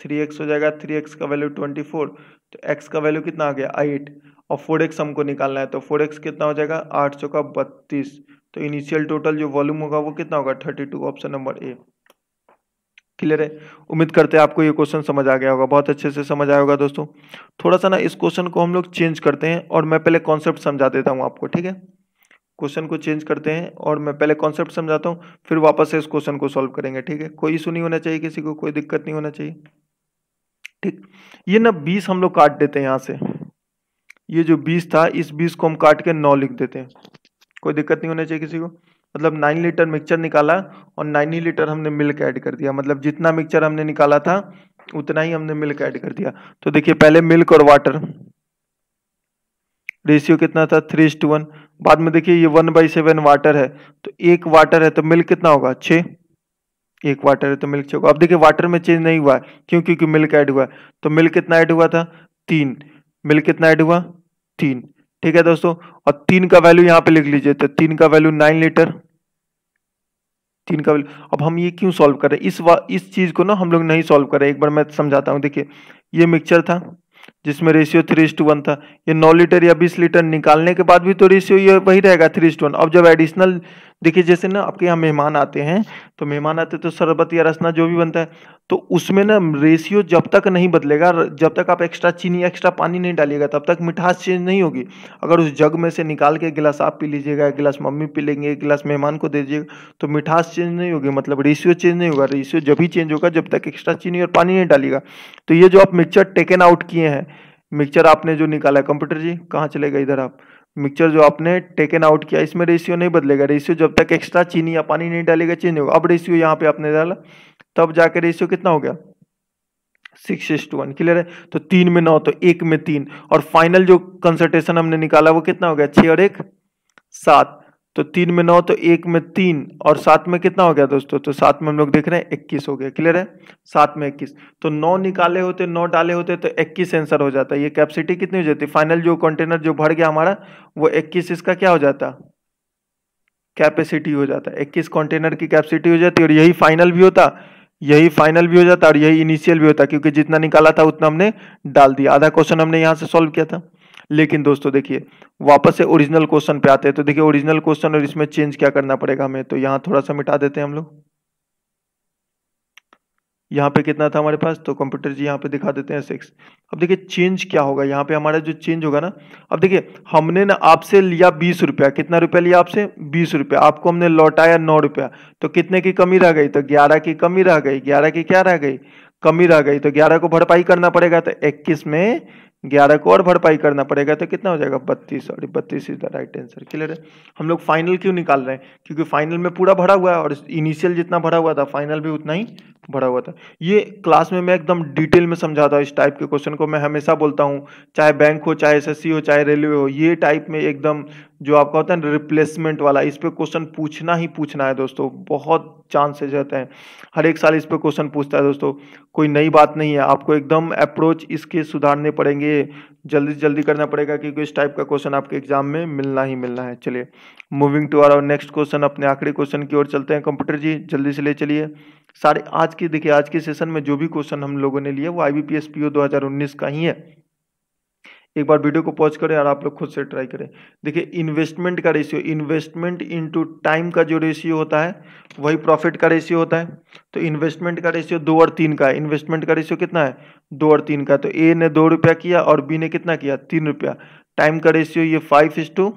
थ्री एक्स हो जाएगा थ्री एक्स का वैल्यू ट्वेंटी फोर तो एक्स का वैल्यू कितना आ गया एट और फोर एक्स हमको निकालना है तो फोर एक्स कितना हो जाएगा आठ सौ का बत्तीस तो इनिशियल टोटल जो वॉल्यूम होगा वो कितना होगा thirty two option number A clear है उम्मीद करते हैं आपको ये क्वेश्चन समझ आ गया होगा बहुत अच्छे से समझ आया होगा दोस्तों थोड़ा सा ना इस क्वेश्चन को हम लोग चेंज करते हैं और मैं पहले कॉन्सेप्ट समझा देता हूँ आपको ठीक है क्वेश्चन को चेंज करते हैं और मैं पहले कॉन्सेप्ट समझाता हूँ फिर वापस से इस क्वेश्चन को सॉल्व करेंगे ठीक है कोई इशू नहीं होना चाहिए किसी को कोई दिक्कत नहीं होना चाहिए ठीक ये ना बीस हम लोग काट देते हैं यहाँ से ये जो बीस था इस बीस को हम काट के नौ लिख देते हैं कोई दिक्कत नहीं होना चाहिए किसी को मतलब नाइन लीटर मिक्सचर निकाला और नाइन ही लीटर हमने मिल्क ऐड कर दिया मतलब जितना मिक्सचर हमने निकाला था उतना ही हमने मिल्क ऐड कर दिया तो देखिए पहले मिल्क और वाटर रेशियो कितना था थ्री टू वन बाद में देखिए ये वन बाई सेवन वाटर है तो एक वाटर है तो मिल्क कितना होगा छः एक वाटर है तो मिल्क छः होगा अब देखिए वाटर में चेंज नहीं हुआ है क्यों क्योंकि मिल्क ऐड हुआ है तो मिल्क कितना ऐड हुआ था तीन मिल्क कितना ऐड हुआ तीन ठीक है दोस्तों और तीन का वैल्यू यहां पे लिख लीजिए तो तीन का वैल्यू नाइन लीटर तीन का वैल्यू अब हम ये क्यों सॉल्व कर रहे हैं इस इस चीज को ना हम लोग नहीं सॉल्व कर रहे एक बार मैं समझाता हूं देखिए ये मिक्सचर था जिसमें रेशियो थ्री टू वन था ये नौ लीटर या बीस लीटर निकालने के बाद भी तो रेशियो ये वही रहेगा थ्री टू वन अब जब एडिशनल देखिए जैसे ना आपके यहाँ मेहमान आते हैं तो मेहमान आते हैं तो शरबत या रसना जो भी बनता है तो उसमें ना रेशियो जब तक नहीं बदलेगा जब तक आप एक्स्ट्रा चीनी एक्स्ट्रा पानी नहीं डालिएगा तब तक मिठास चेंज नहीं होगी अगर उस जग में से निकाल के गिलास आप पी लीजिएगा एक गिलास मम्मी पी लेंगे एक गिलास मेहमान को दे दीजिएगा तो मिठास चेंज नहीं होगी मतलब रेशियो चेंज नहीं होगा रेशियो जब ही चेंज होगा जब तक एक्स्ट्रा चीनी और पानी नहीं डालिएगा तो ये जो आप मिक्सचर टेकन आउट किए हैं मिक्सचर आपने जो निकाला कंप्यूटर जी कहाँ चलेगा इधर आप मिक्सचर जो आपने टेकन आउट किया इसमें रेशियो नहीं बदलेगा रेशियो जब तक एक्स्ट्रा चीनी या पानी नहीं डालेगा चेंज होगा अब रेशियो यहाँ पे आपने डाला तब जाके रेशियो कितना हो गया six is to one clear है तो तीन में नौ तो एक में तीन और फाइनल जो कंसल्टेशन हमने निकाला वो कितना हो गया छः और एक सात तो तीन में नौ तो एक में तीन और सात में कितना हो गया दोस्तों तो सात में हम लोग देख रहे हैं इक्कीस हो गया क्लियर है सात में इक्कीस तो नौ निकाले होते नौ डाले होते तो इक्कीस आंसर हो जाता ये कैपेसिटी कितनी हो जाती फाइनल जो कंटेनर जो भर गया हमारा वो इक्कीस इसका क्या हो जाता कैपेसिटी हो जाता इक्कीस कॉन्टेनर की कैपेसिटी हो जाती और यही फाइनल भी होता यही फाइनल भी हो जाता और यही इनिशियल भी होता क्योंकि जितना निकाला था उतना हमने डाल दिया आधा क्वेश्चन हमने यहाँ से सॉल्व किया था लेकिन दोस्तों देखिए वापस से ओरिजिनल क्वेश्चन पे आते हैं तो देखिए ओरिजिनल क्वेश्चन और इसमें चेंज क्या करना पड़ेगा हमें तो यहाँ थोड़ा सा मिटा देते हैं हम लोग यहाँ पे कितना था हमारे पास तो कंप्यूटर जी यहाँ पे दिखा देते हैं सिक्स अब देखिए चेंज क्या होगा यहाँ पे हमारा जो चेंज होगा ना अब देखिए हमने ना आपसे लिया बीस रुपया कितना रुपया लिया आपसे बीस रुपया आपको हमने लौटाया नौ रुपया तो कितने की कमी रह गई तो ग्यारह की कमी रह गई ग्यारह की क्या रह गई कमी रह गई तो ग्यारह को भरपाई करना पड़ेगा तो इक्कीस में ग्यारह को और भरपाई करना पड़ेगा तो कितना हो जाएगा बत्तीस सॉरी बत्तीस is the right answer clear है हम लोग फाइनल क्यों निकाल रहे हैं क्योंकि फाइनल में पूरा भरा हुआ है और इनिशियल जितना भरा हुआ था फाइनल भी उतना ही भरा हुआ था ये क्लास में मैं एकदम डिटेल में समझाता हूँ इस टाइप के क्वेश्चन को मैं हमेशा बोलता हूँ चाहे बैंक हो चाहे एस हो चाहे रेलवे हो ये टाइप में एकदम जो आपका होता है ना रिप्लेसमेंट वाला इस पर क्वेश्चन पूछना ही पूछना है दोस्तों बहुत चांसेज रहते हैं हर एक साल इस पर क्वेश्चन पूछता है दोस्तों कोई नई बात नहीं है आपको एकदम अप्रोच इसके सुधारने पड़ेंगे जल्दी से जल्दी करना पड़ेगा क्योंकि इस टाइप का क्वेश्चन आपके एग्जाम में मिलना ही मिलना है चलिए moving to our next question अपने आखिरी क्वेश्चन की ओर चलते हैं कंप्यूटर जी जल्दी से ले चलिए सारे आज के देखिए आज के सेशन में जो भी क्वेश्चन हम लोगों ने लिया वो I B P S P O दो हज़ार उन्नीस का ही है एक बार वीडियो को पॉज करें और आप लोग खुद से ट्राई करें देखिए इन्वेस्टमेंट का रेशियो इन्वेस्टमेंट इनटू टाइम का जो रेशियो होता है वही प्रॉफिट का रेशियो होता है तो इन्वेस्टमेंट का रेशियो दो और तीन का है इन्वेस्टमेंट का रेशियो कितना है दो और तीन का तो ए ने दो रुपया किया और बी ने कितना किया तीन रुपया टाइम का रेशियो ये फाइव इज टू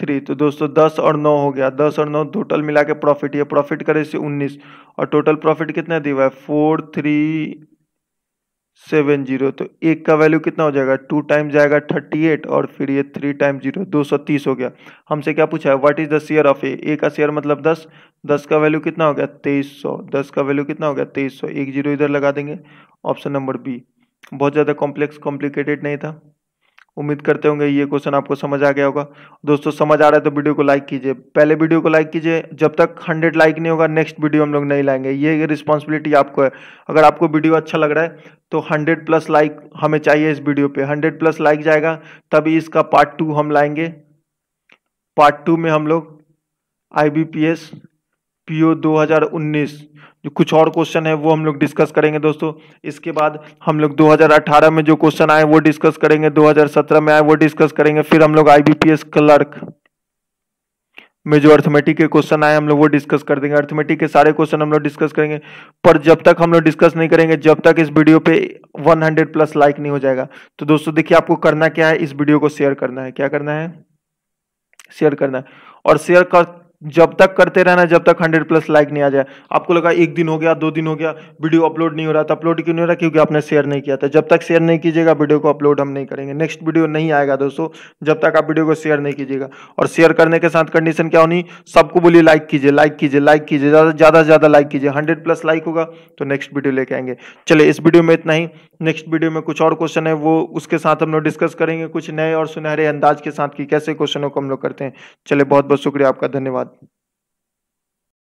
थ्री तो दोस्तों दस और नौ हो गया दस और नौ टोटल मिला के प्रॉफिट ये प्रॉफिट करे से उन्नीस और टोटल प्रॉफिट कितना दिया हुआ है फोर थ्री सेवन जीरो तो एक का वैल्यू कितना हो जाएगा टू टाइम जाएगा थर्टी एट और फिर ये थ्री टाइम जीरो दो सौ तीस हो गया हमसे क्या पूछा है what is the share of A A का शेयर मतलब दस दस का वैल्यू कितना हो गया तेईस सौ दस का वैल्यू कितना हो गया तेईस सौ एक जीरो इधर लगा देंगे ऑप्शन नंबर बी बहुत ज़्यादा कॉम्प्लेक्स कॉम्प्लिकेटेड नहीं था उम्मीद करते होंगे ये क्वेश्चन आपको समझ आ गया होगा दोस्तों समझ आ रहा है तो वीडियो को लाइक कीजिए पहले वीडियो को लाइक कीजिए जब तक हंड्रेड लाइक नहीं होगा नेक्स्ट वीडियो हम लोग नहीं लाएंगे ये रिस्पॉन्सिबिलिटी आपको है अगर आपको वीडियो अच्छा लग रहा है तो हंड्रेड प्लस लाइक हमें चाहिए इस वीडियो पे हंड्रेड प्लस लाइक जाएगा तभी इसका पार्ट टू हम लाएंगे पार्ट टू में हम लोग आई पीओ 2019 जो कुछ और क्वेश्चन है वो हम लोग डिस्कस करेंगे दोस्तों इसके बाद हम लोग 2018 में जो क्वेश्चन आए वो डिस्कस करेंगे 2017 में आए वो डिस्कस करेंगे फिर हम लोग आईबीपीएस क्लर्क में जो अर्थमेटिक के क्वेश्चन आए हम लोग वो डिस्कस कर देंगे अर्थमेटिक के सारे क्वेश्चन हम लोग डिस्कस करेंगे पर जब तक हम लोग डिस्कस नहीं करेंगे जब तक इस वीडियो पे 100 प्लस लाइक नहीं हो जाएगा तो दोस्तों देखिए आपको करना क्या है इस वीडियो को शेयर करना है क्या करना है शेयर करना है और शेयर कर जब तक करते रहना जब तक हंड्रेड प्लस लाइक नहीं आ जाए आपको लगा एक दिन हो गया दो दिन हो गया वीडियो अपलोड नहीं हो रहा था तो अपलोड क्यों नहीं हो रहा क्योंकि आपने शेयर नहीं किया था जब तक शेयर नहीं कीजिएगा वीडियो को अपलोड हम नहीं करेंगे नेक्स्ट वीडियो नहीं आएगा दोस्तों जब तक आप वीडियो को शेयर नहीं कीजिएगा और शेयर करने के साथ कंडीशन क्या होनी सबको बोलिए लाइक कीजिए लाइक कीजिए लाइक कीजिए ज़्यादा से ज़्यादा लाइक कीजिए हंड्रेड प्लस लाइक होगा तो नेक्स्ट वीडियो लेके आएंगे चलिए इस वीडियो में इतना ही नेक्स्ट वीडियो में कुछ और क्वेश्चन है वो उसके साथ हम लोग डिस्कस करेंगे कुछ नए और सुनहरे अंदाज के साथ कि कैसे क्वेश्चनों को हम लोग करते हैं चले बहुत बहुत शुक्रिया आपका धन्यवाद up